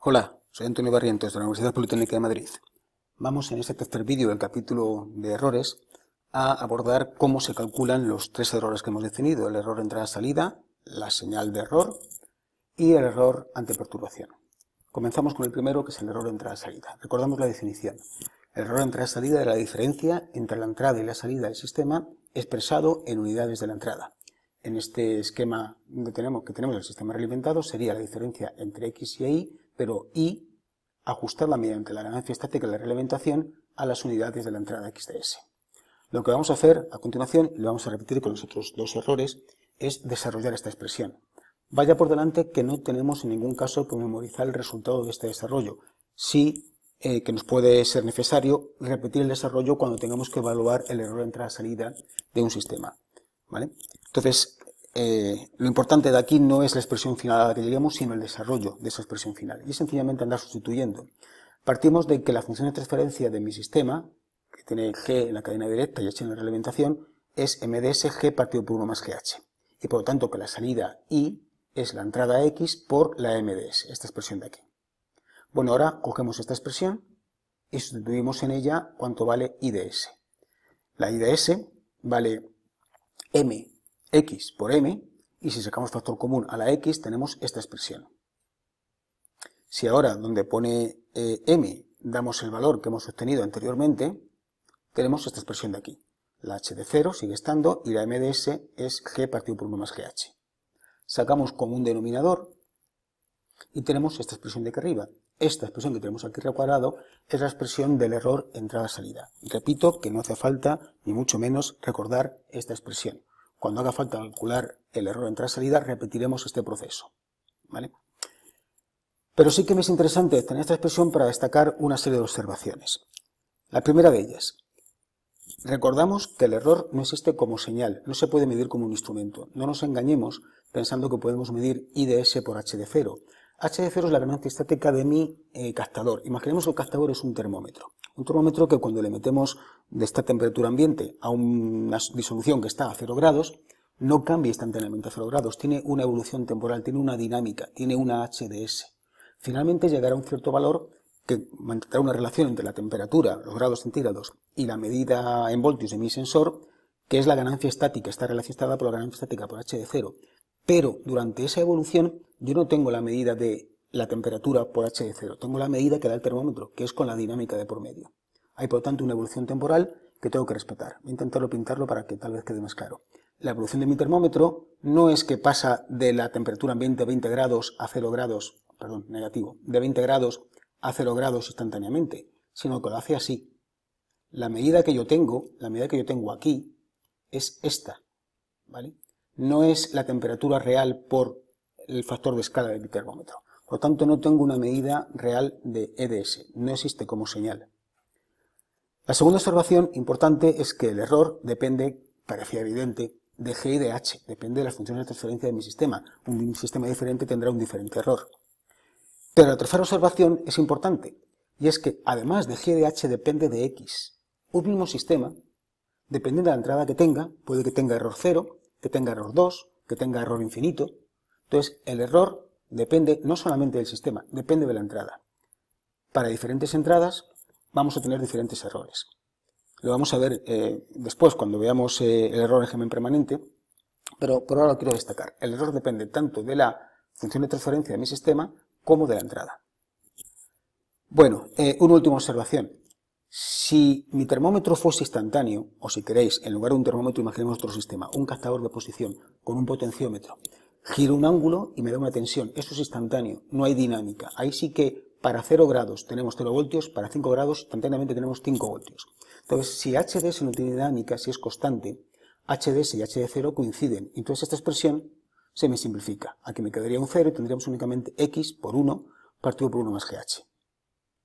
Hola, soy Antonio Barrientos de la Universidad Politécnica de Madrid. Vamos en este tercer vídeo del capítulo de errores a abordar cómo se calculan los tres errores que hemos definido, el error entrada-salida, la señal de error y el error ante perturbación. Comenzamos con el primero que es el error entrada-salida. Recordamos la definición. El error entrada-salida es la diferencia entre la entrada y la salida del sistema expresado en unidades de la entrada en este esquema que tenemos, que tenemos el sistema realimentado sería la diferencia entre x y y pero y ajustarla mediante la ganancia estática de la reglamentación a las unidades de la entrada XDS. Lo que vamos a hacer a continuación, y lo vamos a repetir con los otros dos errores, es desarrollar esta expresión. Vaya por delante que no tenemos en ningún caso que memorizar el resultado de este desarrollo, sí eh, que nos puede ser necesario repetir el desarrollo cuando tengamos que evaluar el error de entrada-salida de un sistema. ¿vale? Entonces, eh, lo importante de aquí no es la expresión final a la que diríamos, sino el desarrollo de esa expresión final. Y es sencillamente andar sustituyendo. Partimos de que la función de transferencia de mi sistema, que tiene G en la cadena directa y H en la realimentación, es MDSG partido por 1 más GH. Y por lo tanto que la salida I es la entrada X por la MDS, esta expresión de aquí. Bueno, ahora cogemos esta expresión y sustituimos en ella cuánto vale IDS. La IDS vale M x por m, y si sacamos factor común a la x tenemos esta expresión. Si ahora donde pone eh, m damos el valor que hemos obtenido anteriormente, tenemos esta expresión de aquí. La h de 0 sigue estando y la m de s es g partido por 1 más gh. Sacamos común denominador y tenemos esta expresión de aquí arriba. Esta expresión que tenemos aquí al cuadrado es la expresión del error entrada-salida. Y repito que no hace falta, ni mucho menos, recordar esta expresión. Cuando haga falta calcular el error entrada-salida, repetiremos este proceso. Pero sí que me es interesante tener esta expresión para destacar una serie de observaciones. La primera de ellas, recordamos que el error no existe como señal, no se puede medir como un instrumento. No nos engañemos pensando que podemos medir IDS por H de 0. HD0 es la ganancia estática de mi eh, captador. Imaginemos que el captador es un termómetro. Un termómetro que cuando le metemos de esta temperatura ambiente a una disolución que está a 0 grados, no cambia instantáneamente a 0 grados, tiene una evolución temporal, tiene una dinámica, tiene una HDS. Finalmente llegará a un cierto valor que mantendrá una relación entre la temperatura, los grados centígrados, y la medida en voltios de mi sensor, que es la ganancia estática, está relacionada por la ganancia estática por H de 0. Pero durante esa evolución yo no tengo la medida de la temperatura por H de cero, tengo la medida que da el termómetro, que es con la dinámica de por medio. Hay por lo tanto una evolución temporal que tengo que respetar. Voy a intentarlo pintarlo para que tal vez quede más claro. La evolución de mi termómetro no es que pasa de la temperatura ambiente 20 grados a 0 grados, perdón, negativo, de 20 grados a 0 grados instantáneamente, sino que lo hace así. La medida que yo tengo, la medida que yo tengo aquí, es esta, ¿vale? no es la temperatura real por el factor de escala del termómetro. Por tanto, no tengo una medida real de EDS, no existe como señal. La segunda observación importante es que el error depende, parecía evidente, de G y de H, depende de las funciones de transferencia de mi sistema. Un sistema diferente tendrá un diferente error. Pero la tercera observación es importante, y es que además de G y de H depende de X. Un mismo sistema, dependiendo de la entrada que tenga, puede que tenga error cero que tenga error 2, que tenga error infinito. Entonces, el error depende no solamente del sistema, depende de la entrada. Para diferentes entradas vamos a tener diferentes errores. Lo vamos a ver eh, después cuando veamos eh, el error en gemen permanente, pero por ahora lo quiero destacar. El error depende tanto de la función de transferencia de mi sistema como de la entrada. Bueno, eh, una última observación. Si mi termómetro fuese instantáneo, o si queréis, en lugar de un termómetro, imaginemos otro sistema, un captador de posición con un potenciómetro. Giro un ángulo y me da una tensión. Eso es instantáneo, no hay dinámica. Ahí sí que para 0 grados tenemos 0 voltios, para 5 grados instantáneamente tenemos 5 voltios. Entonces, si HDS no tiene dinámica, si es constante, HDS y HD0 coinciden. Entonces, esta expresión se me simplifica. Aquí me quedaría un 0 y tendríamos únicamente X por 1 partido por 1 más GH.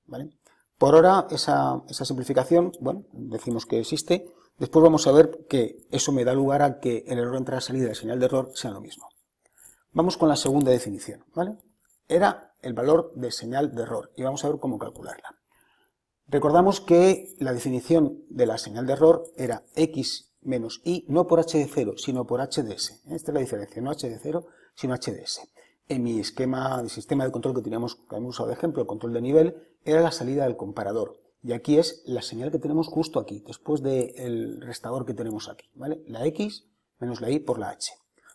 ¿Vale? Por ahora, esa, simplificación, bueno, decimos que existe. Después vamos a ver que eso me da lugar a que el error entre entrada-salida y el señal de error sea lo mismo. Vamos con la segunda definición, ¿vale? Era el valor de señal de error y vamos a ver cómo calcularla. Recordamos que la definición de la señal de error era x menos y, no por h de 0, sino por hds. Esta es la diferencia, no h de 0, sino hds. En mi esquema de sistema de control que teníamos, que hemos usado de ejemplo, el control de nivel, era la salida del comparador. Y aquí es la señal que tenemos justo aquí, después del restador que tenemos aquí. ¿vale? La x menos la y por la h.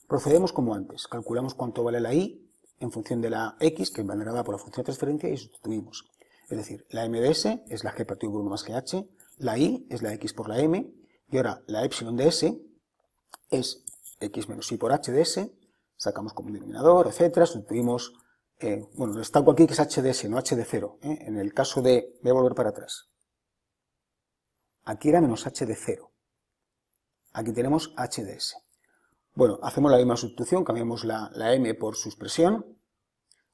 Procedemos como antes. Calculamos cuánto vale la y en función de la x, que es valorada por la función de transferencia, y sustituimos. Es decir, la MDS es la g partido por 1 más gh, la i es la x por la m, y ahora la epsilon de s es x menos y por h de s, sacamos como denominador, etcétera, sustituimos eh, bueno, destaco aquí que es HDS, no HD0. ¿eh? En el caso de, voy a volver para atrás. Aquí era menos de 0 Aquí tenemos HDS. Bueno, hacemos la misma sustitución, cambiamos la, M por su expresión,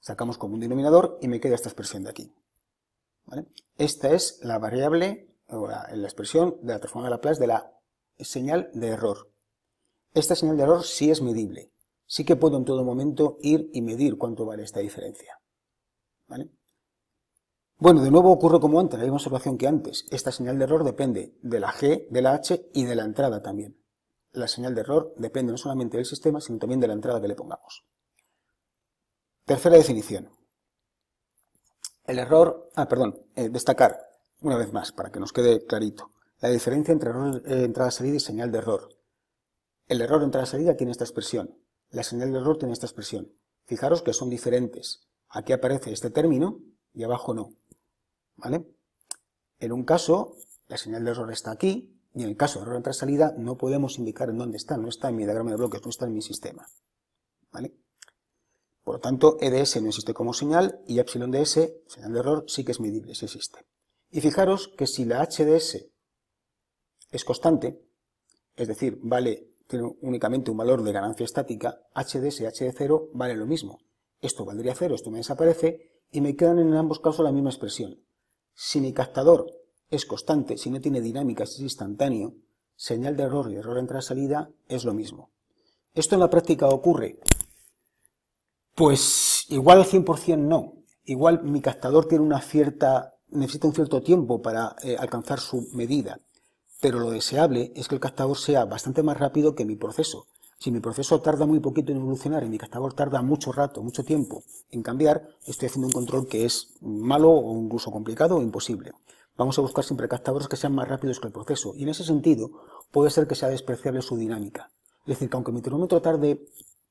sacamos como un denominador y me queda esta expresión de aquí. Esta es la variable, o la, la expresión de la transformada de Laplace de la señal de error. Esta señal de error sí es medible sí que puedo en todo momento ir y medir cuánto vale esta diferencia. Bueno, de nuevo ocurre como antes, la misma observación que antes. Esta señal de error depende de la G, de la H y de la entrada también. La señal de error depende no solamente del sistema, sino también de la entrada que le pongamos. Tercera definición. El error, ah, perdón, eh, destacar, una vez más, para que nos quede clarito, la diferencia entre error, eh, entrada-salida y señal de error. El error entrada-salida tiene esta expresión, la señal de error tiene esta expresión. Fijaros que son diferentes. Aquí aparece este término y abajo no. ¿Vale? En un caso, la señal de error está aquí, y en el caso de error entrada salida no podemos indicar en dónde está, no está en mi diagrama de bloques, no está en mi sistema. ¿Vale? Por lo tanto, EDS no existe como señal y epsilon S, señal de error, sí que es medible, sí existe. Y fijaros que si la HDS es constante, es decir, vale tiene únicamente un valor de ganancia estática, HDS y HD0 vale lo mismo. Esto valdría 0, esto me desaparece y me quedan en ambos casos la misma expresión. Si mi captador es constante, si no tiene dinámica, si es instantáneo, señal de error y error entrada-salida es lo mismo. ¿Esto en la práctica ocurre? Pues igual al 100% no. Igual mi captador tiene una cierta, necesita un cierto tiempo para eh, alcanzar su medida pero lo deseable es que el captador sea bastante más rápido que mi proceso. Si mi proceso tarda muy poquito en evolucionar y mi captador tarda mucho rato, mucho tiempo en cambiar, estoy haciendo un control que es malo o incluso complicado o imposible. Vamos a buscar siempre captadores que sean más rápidos que el proceso y en ese sentido puede ser que sea despreciable su dinámica. Es decir, que aunque mi termómetro tarde,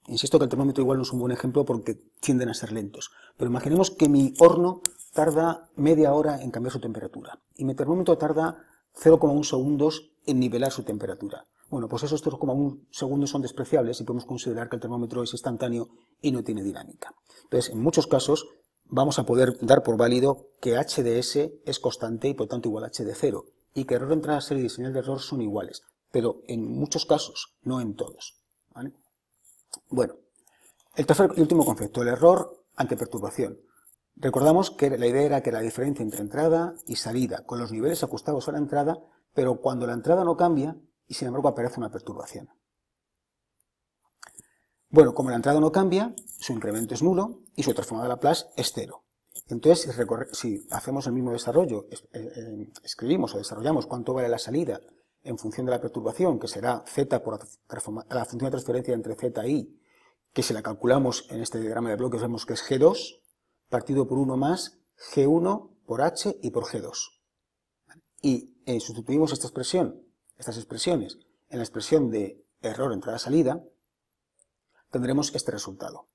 insisto que el termómetro igual no es un buen ejemplo porque tienden a ser lentos, pero imaginemos que mi horno tarda media hora en cambiar su temperatura y mi termómetro tarda 0,1 segundos en nivelar su temperatura. Bueno, pues esos 0,1 segundos son despreciables y podemos considerar que el termómetro es instantáneo y no tiene dinámica. Entonces, en muchos casos vamos a poder dar por válido que HDS es constante y por tanto igual a H de 0 y que error de entrada serie y señal de error son iguales, pero en muchos casos, no en todos. Bueno, el tercer y último concepto, el error ante perturbación. Recordamos que la idea era que la diferencia entre entrada y salida, con los niveles ajustados a la entrada, pero cuando la entrada no cambia y sin embargo aparece una perturbación. Bueno, como la entrada no cambia, su incremento es nulo y su transformada de Laplace es cero. Entonces, si, hacemos el mismo desarrollo, eh, eh, escribimos o desarrollamos cuánto vale la salida en función de la perturbación, que será z por la, función de transferencia entre z y y, que si la calculamos en este diagrama de bloques vemos que es g2, partido por 1 más G1 por H y por G2. Y eh, sustituimos esta expresión, estas expresiones en la expresión de error entrada-salida, tendremos este resultado.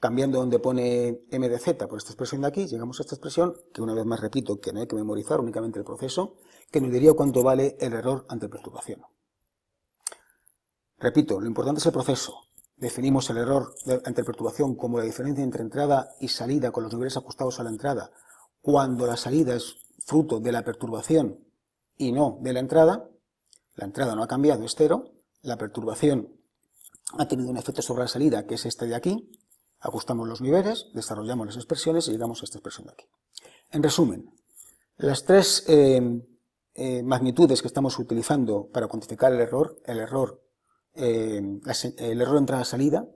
Cambiando donde pone m de z por esta expresión de aquí, llegamos a esta expresión, que una vez más repito que no hay que memorizar únicamente el proceso, que nos diría cuánto vale el error ante perturbación. Repito, lo importante es el proceso, Definimos el error ante perturbación como la diferencia entre entrada y salida con los niveles ajustados a la entrada, cuando la salida es fruto de la perturbación y no de la entrada. La entrada no ha cambiado, es cero. La perturbación ha tenido un efecto sobre la salida, que es este de aquí. Ajustamos los niveles, desarrollamos las expresiones y llegamos a esta expresión de aquí. En resumen, las tres eh, eh, magnitudes que estamos utilizando para cuantificar el error, el error eh, el error de entrada-salida,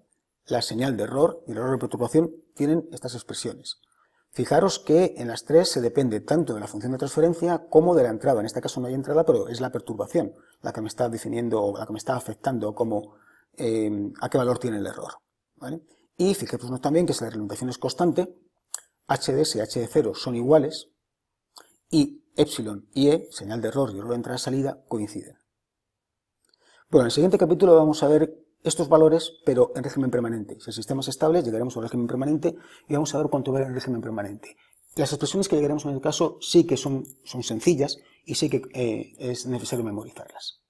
la señal de error y el error de perturbación tienen estas expresiones. Fijaros que en las tres se depende tanto de la función de transferencia como de la entrada. En este caso no hay entrada, pero es la perturbación la que me está definiendo o la que me está afectando como eh, a qué valor tiene el error. Y fijémonos también que si la reorientación es constante, HDS y HD0 son iguales y epsilon y E, señal de error y error de entrada-salida, coinciden. Bueno, en el siguiente capítulo vamos a ver estos valores, pero en régimen permanente. Si el sistema es estable, llegaremos un régimen permanente y vamos a ver cuánto vale el régimen permanente. Las expresiones que llegaremos en el caso sí que son, sencillas y sí que eh, es necesario memorizarlas.